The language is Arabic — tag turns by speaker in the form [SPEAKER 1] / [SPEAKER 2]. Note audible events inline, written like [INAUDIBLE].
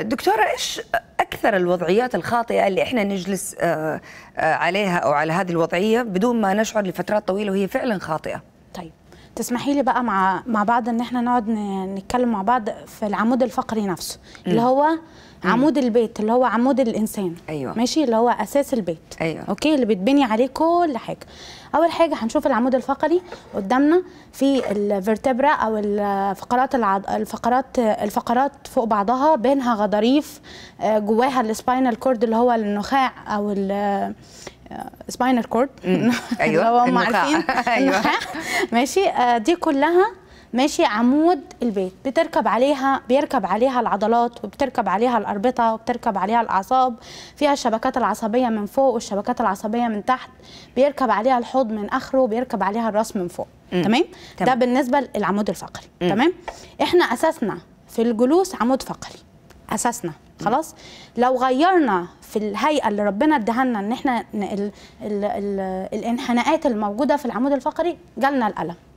[SPEAKER 1] دكتورة إيش أكثر الوضعيات الخاطئة اللي إحنا نجلس آه، آه، عليها أو على هذه الوضعية بدون ما نشعر لفترات طويلة وهي فعلا خاطئة؟ طيب تسمحي
[SPEAKER 2] لي بقى مع مع بعض ان احنا نقعد نتكلم مع بعض في العمود الفقري نفسه م. اللي هو عمود م. البيت اللي هو عمود الانسان أيوة. ماشي اللي هو اساس البيت أيوة. اوكي اللي بيتبني عليه كل حاجه اول حاجه هنشوف العمود الفقري قدامنا في الفرتبرا او الفقرات العض... الفقرات الفقرات فوق بعضها بينها غضاريف آه، جواها السباينال كورد اللي هو النخاع او سباينال آه، كورد [LAUGHS] ايوه هم عارفين [LAUGHS] ايوه [LAUGHS] ماشي آه، دي كلها ماشي عمود البيت بتركب عليها بيركب عليها العضلات وبتركب عليها الاربطه وبتركب عليها الاعصاب فيها الشبكات العصبيه من فوق والشبكات العصبيه من تحت بيركب عليها الحوض من اخره وبيركب عليها الراس من فوق تمام؟, تمام ده بالنسبه للعمود الفقري تمام احنا اساسنا في الجلوس عمود فقري اساسنا خلاص لو غيرنا في الهيئه اللي ربنا ادهنا ان احنا الانحناءات الموجوده في العمود الفقري جالنا الالم